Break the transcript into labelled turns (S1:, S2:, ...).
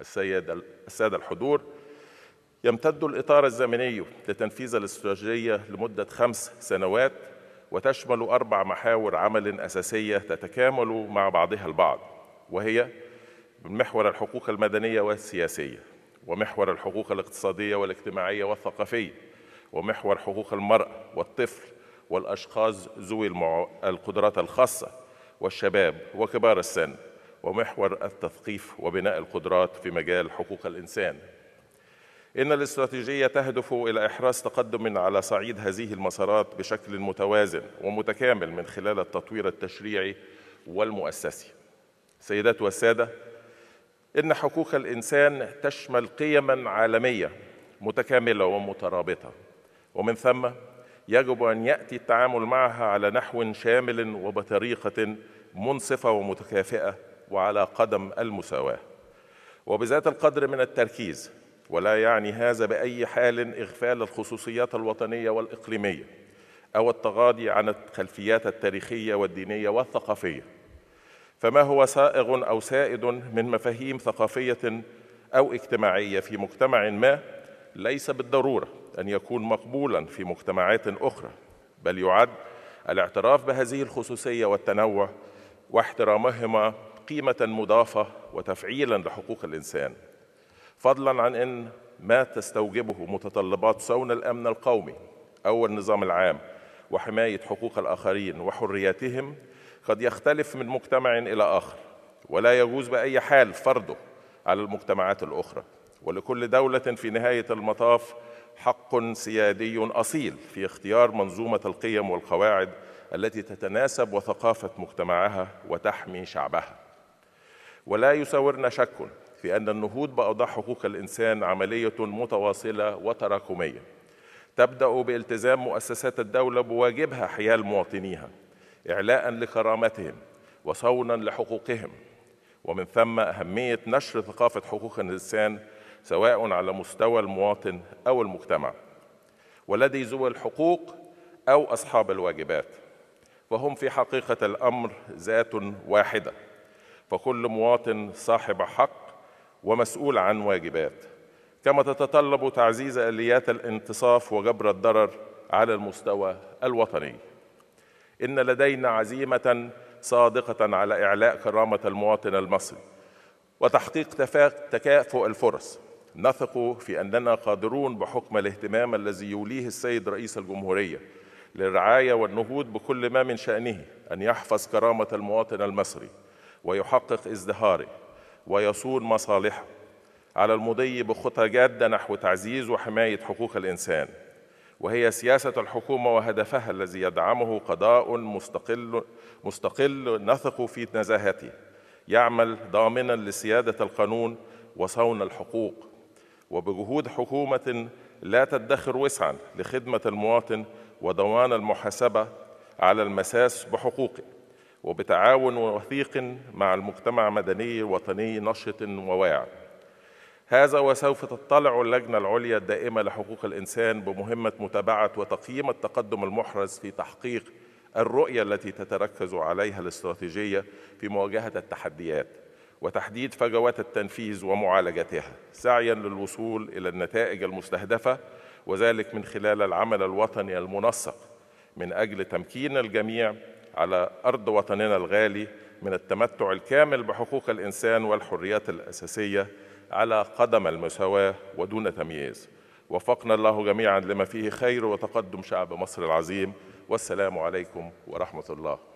S1: السيد السادة الحضور يمتد الإطار الزمني لتنفيذ الاستراتيجية لمدة خمس سنوات وتشمل أربع محاور عمل أساسية تتكامل مع بعضها البعض وهي محور الحقوق المدنية والسياسية ومحور الحقوق الاقتصادية والاجتماعية والثقافية ومحور حقوق المرأة والطفل والأشخاص ذوي القدرات الخاصة والشباب وكبار السن ومحور التثقيف وبناء القدرات في مجال حقوق الإنسان إن الاستراتيجية تهدف إلى إحراز تقدم على صعيد هذه المسارات بشكل متوازن ومتكامل من خلال التطوير التشريعي والمؤسسي سيدات والسادة إن حقوق الإنسان تشمل قيماً عالمية متكاملة ومترابطة ومن ثم يجب أن يأتي التعامل معها على نحو شامل وبطريقة منصفة ومتكافئة وعلى قدم المساواه وبذات القدر من التركيز ولا يعني هذا باي حال اغفال الخصوصيات الوطنيه والاقليميه او التغاضي عن الخلفيات التاريخيه والدينيه والثقافيه فما هو سائغ او سائد من مفاهيم ثقافيه او اجتماعيه في مجتمع ما ليس بالضروره ان يكون مقبولا في مجتمعات اخرى بل يعد الاعتراف بهذه الخصوصيه والتنوع واحترامهما قيمة مضافة وتفعيلا لحقوق الإنسان فضلا عن أن ما تستوجبه متطلبات صون الأمن القومي أو النظام العام وحماية حقوق الآخرين وحرياتهم قد يختلف من مجتمع إلى آخر ولا يجوز بأي حال فرضه على المجتمعات الأخرى ولكل دولة في نهاية المطاف حق سيادي أصيل في اختيار منظومة القيم والقواعد التي تتناسب وثقافة مجتمعها وتحمي شعبها ولا يساورنا شك في أن النهوض بأوضاع حقوق الإنسان عملية متواصلة وتراكمية تبدأ بالتزام مؤسسات الدولة بواجبها حيال مواطنيها إعلاء لكرامتهم وصونا لحقوقهم ومن ثم أهمية نشر ثقافة حقوق الإنسان سواء على مستوى المواطن أو المجتمع ولدي ذوي الحقوق أو أصحاب الواجبات فهم في حقيقة الأمر ذات واحدة فكل مواطن صاحب حق ومسؤول عن واجبات كما تتطلب تعزيز اليات الانتصاف وجبر الضرر على المستوى الوطني ان لدينا عزيمه صادقه على اعلاء كرامه المواطن المصري وتحقيق تكافؤ الفرص نثق في اننا قادرون بحكم الاهتمام الذي يوليه السيد رئيس الجمهوريه للرعايه والنهوض بكل ما من شانه ان يحفظ كرامه المواطن المصري ويحقق ازدهاره ويصون مصالحه على المضي بخطى جاده نحو تعزيز وحمايه حقوق الانسان وهي سياسه الحكومه وهدفها الذي يدعمه قضاء مستقل مستقل نثق في نزاهته يعمل ضامنا لسياده القانون وصون الحقوق وبجهود حكومه لا تدخر وسعا لخدمه المواطن وضمان المحاسبه على المساس بحقوقه وبتعاون وثيق مع المجتمع المدني الوطني نشط وواعي هذا وسوف تطلع اللجنة العليا الدائمة لحقوق الإنسان بمهمة متابعة وتقييم التقدم المحرز في تحقيق الرؤية التي تتركز عليها الاستراتيجية في مواجهة التحديات وتحديد فجوات التنفيذ ومعالجتها سعيا للوصول إلى النتائج المستهدفة وذلك من خلال العمل الوطني المنسق من أجل تمكين الجميع على أرض وطننا الغالي من التمتع الكامل بحقوق الإنسان والحريات الأساسية على قدم المساواة ودون تمييز وفقنا الله جميعا لما فيه خير وتقدم شعب مصر العظيم والسلام عليكم ورحمة الله